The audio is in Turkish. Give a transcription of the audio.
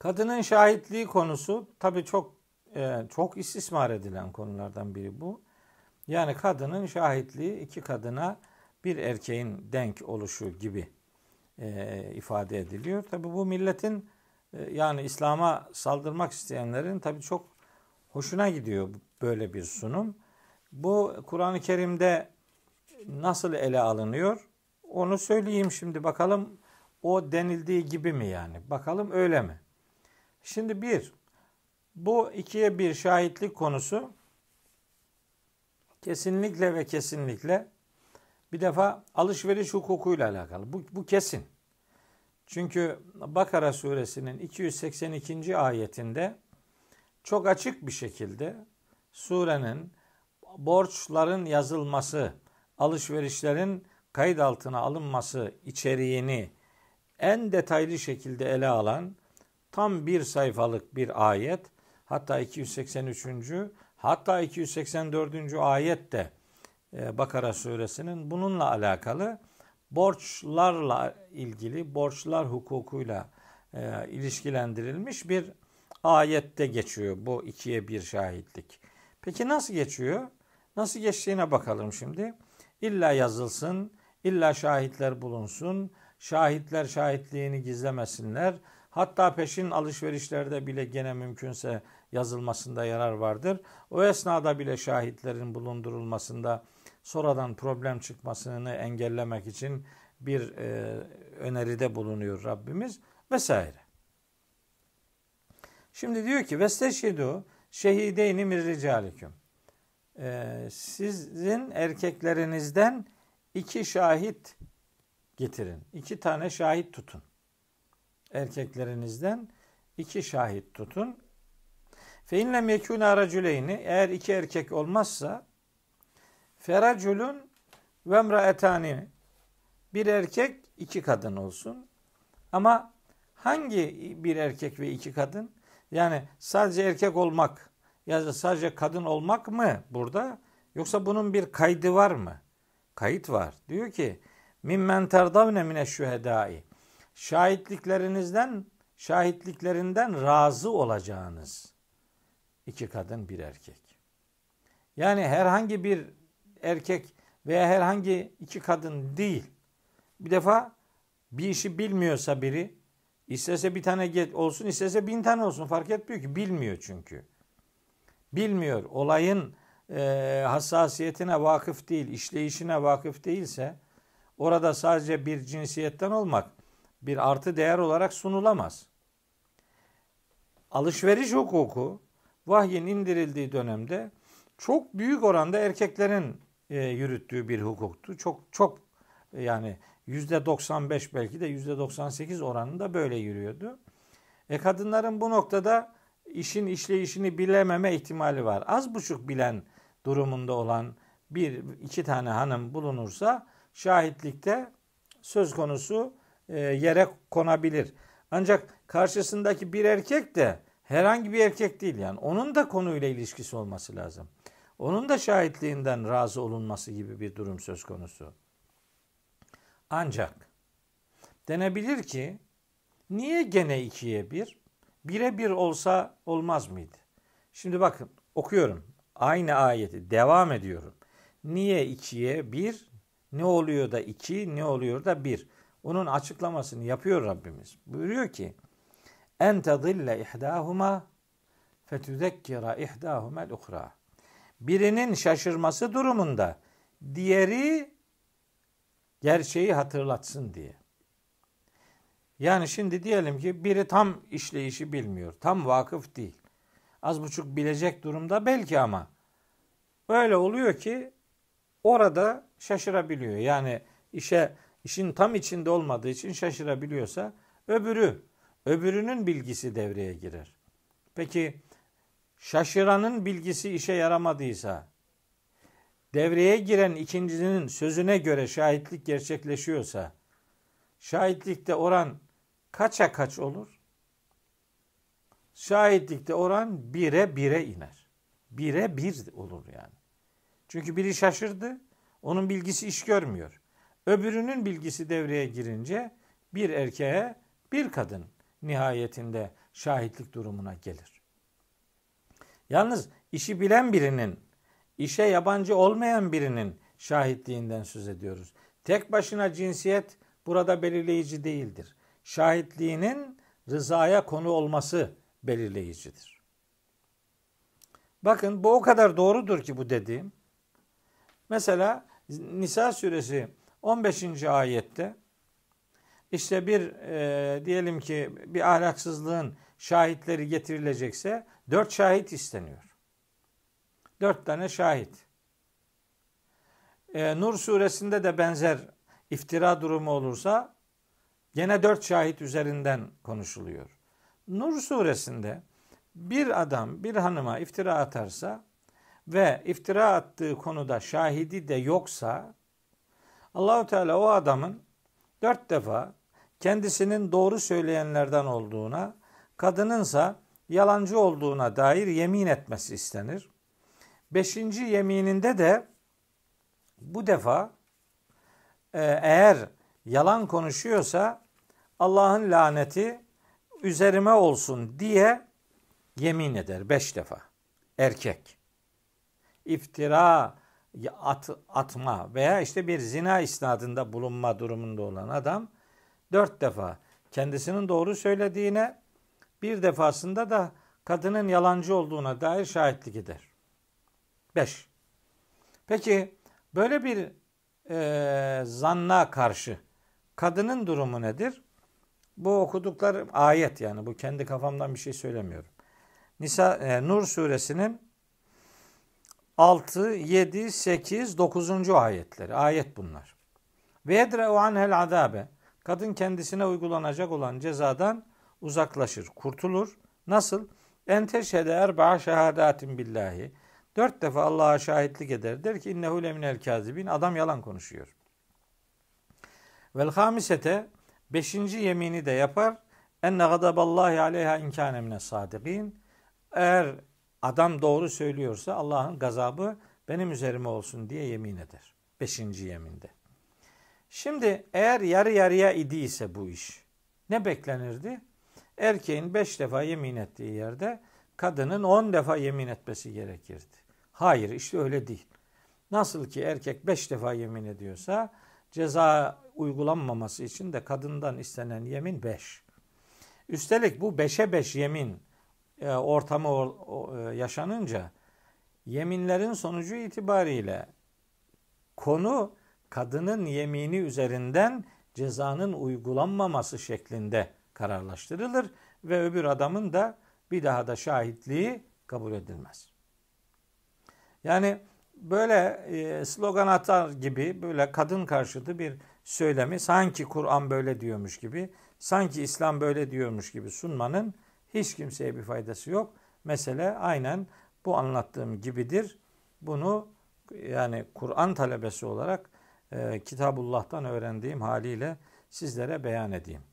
Kadının şahitliği konusu tabii çok e, çok istismar edilen konulardan biri bu. Yani kadının şahitliği iki kadına bir erkeğin denk oluşu gibi e, ifade ediliyor. Tabii bu milletin e, yani İslam'a saldırmak isteyenlerin tabii çok hoşuna gidiyor böyle bir sunum. Bu Kur'an-ı Kerim'de nasıl ele alınıyor? Onu söyleyeyim şimdi bakalım o denildiği gibi mi yani? Bakalım öyle mi? Şimdi bir, bu ikiye bir şahitlik konusu kesinlikle ve kesinlikle bir defa alışveriş hukukuyla alakalı. Bu, bu kesin. Çünkü Bakara suresinin 282. ayetinde çok açık bir şekilde surenin borçların yazılması, alışverişlerin kayıt altına alınması içeriğini en detaylı şekilde ele alan tam bir sayfalık bir ayet. Hatta 283. hatta 284. ayet de e, Bakara suresinin bununla alakalı borçlarla ilgili, borçlar hukukuyla e, ilişkilendirilmiş bir ayette geçiyor bu ikiye bir şahitlik. Peki nasıl geçiyor? Nasıl geçtiğine bakalım şimdi. İlla yazılsın, illa şahitler bulunsun, şahitler şahitliğini gizlemesinler, Hatta peşin alışverişlerde bile gene mümkünse yazılmasında yarar vardır. O esnada bile şahitlerin bulundurulmasında sonradan problem çıkmasını engellemek için bir e, öneride bulunuyor Rabbimiz vesaire. Şimdi diyor ki vesteşhidu şehideyni min ricalikum. Ee, sizin erkeklerinizden iki şahit getirin. iki tane şahit tutun erkeklerinizden iki şahit tutun. Fe inlem yekûne aracüleyni eğer iki erkek olmazsa feracülün vemra etani bir erkek iki kadın olsun. Ama hangi bir erkek ve iki kadın? Yani sadece erkek olmak ya da sadece kadın olmak mı burada? Yoksa bunun bir kaydı var mı? Kayıt var. Diyor ki mimmen terdavne mine şühedai şahitliklerinizden şahitliklerinden razı olacağınız iki kadın bir erkek. Yani herhangi bir erkek veya herhangi iki kadın değil. Bir defa bir işi bilmiyorsa biri istese bir tane olsun istese bin tane olsun fark etmiyor ki bilmiyor çünkü. Bilmiyor olayın e, hassasiyetine vakıf değil işleyişine vakıf değilse orada sadece bir cinsiyetten olmak bir artı değer olarak sunulamaz. Alışveriş hukuku vahyin indirildiği dönemde çok büyük oranda erkeklerin e, yürüttüğü bir hukuktu. Çok çok e, yani yüzde 95 belki de yüzde 98 oranında böyle yürüyordu. E kadınların bu noktada işin işleyişini bilememe ihtimali var. Az buçuk bilen durumunda olan bir iki tane hanım bulunursa şahitlikte söz konusu e, yere konabilir. Ancak karşısındaki bir erkek de herhangi bir erkek değil yani. Onun da konuyla ilişkisi olması lazım. Onun da şahitliğinden razı olunması gibi bir durum söz konusu. Ancak denebilir ki niye gene ikiye bir? Bire bir olsa olmaz mıydı? Şimdi bakın okuyorum. Aynı ayeti devam ediyorum. Niye ikiye bir? Ne oluyor da iki? Ne oluyor da bir? Onun açıklamasını yapıyor Rabbimiz. Buyuruyor ki en tadille ihdahuma fetüzekkira ihdahumel uhra. Birinin şaşırması durumunda diğeri gerçeği hatırlatsın diye. Yani şimdi diyelim ki biri tam işleyişi bilmiyor. Tam vakıf değil. Az buçuk bilecek durumda belki ama öyle oluyor ki orada şaşırabiliyor. Yani işe işin tam içinde olmadığı için şaşırabiliyorsa öbürü, öbürünün bilgisi devreye girer. Peki şaşıranın bilgisi işe yaramadıysa, devreye giren ikincinin sözüne göre şahitlik gerçekleşiyorsa, şahitlikte oran kaça kaç olur? Şahitlikte oran bire bire iner. Bire bir olur yani. Çünkü biri şaşırdı, onun bilgisi iş görmüyor. Öbürünün bilgisi devreye girince bir erkeğe bir kadın nihayetinde şahitlik durumuna gelir. Yalnız işi bilen birinin, işe yabancı olmayan birinin şahitliğinden söz ediyoruz. Tek başına cinsiyet burada belirleyici değildir. Şahitliğinin rızaya konu olması belirleyicidir. Bakın bu o kadar doğrudur ki bu dediğim. Mesela Nisa suresi 15. ayette işte bir e, diyelim ki bir ahlaksızlığın şahitleri getirilecekse dört şahit isteniyor. Dört tane şahit. E, Nur suresinde de benzer iftira durumu olursa gene dört şahit üzerinden konuşuluyor. Nur suresinde bir adam bir hanıma iftira atarsa ve iftira attığı konuda şahidi de yoksa Allahu Teala o adamın dört defa kendisinin doğru söyleyenlerden olduğuna, kadınınsa yalancı olduğuna dair yemin etmesi istenir. Beşinci yemininde de bu defa e, eğer yalan konuşuyorsa Allah'ın laneti üzerime olsun diye yemin eder beş defa. Erkek. İftira at, atma veya işte bir zina isnadında bulunma durumunda olan adam dört defa kendisinin doğru söylediğine bir defasında da kadının yalancı olduğuna dair şahitlik eder. Beş. Peki böyle bir e, zanna karşı kadının durumu nedir? Bu okudukları ayet yani bu kendi kafamdan bir şey söylemiyorum. Nisa e, Nur suresinin 6, 7, 8, 9. ayetleri. Ayet bunlar. Ve yedre'u anhel adabe Kadın kendisine uygulanacak olan cezadan uzaklaşır, kurtulur. Nasıl? En teşhede erba'a şehadatin billahi. Dört defa Allah'a şahitlik eder. Der ki innehu leminel kazibin. Adam yalan konuşuyor. Vel hamisete beşinci yemini de yapar. Enne gadaballahi aleyha inkâne mine sadikin. Eğer adam doğru söylüyorsa Allah'ın gazabı benim üzerime olsun diye yemin eder. Beşinci yeminde. Şimdi eğer yarı yarıya idiyse bu iş ne beklenirdi? Erkeğin beş defa yemin ettiği yerde kadının on defa yemin etmesi gerekirdi. Hayır işte öyle değil. Nasıl ki erkek beş defa yemin ediyorsa ceza uygulanmaması için de kadından istenen yemin beş. Üstelik bu beşe beş yemin e, ortamı e, yaşanınca yeminlerin sonucu itibariyle konu kadının yemini üzerinden cezanın uygulanmaması şeklinde kararlaştırılır ve öbür adamın da bir daha da şahitliği kabul edilmez. Yani böyle e, slogan atar gibi böyle kadın karşıtı bir söylemi sanki Kur'an böyle diyormuş gibi, sanki İslam böyle diyormuş gibi sunmanın hiç kimseye bir faydası yok. Mesele aynen bu anlattığım gibidir. Bunu yani Kur'an talebesi olarak e, Kitabullah'tan öğrendiğim haliyle sizlere beyan edeyim.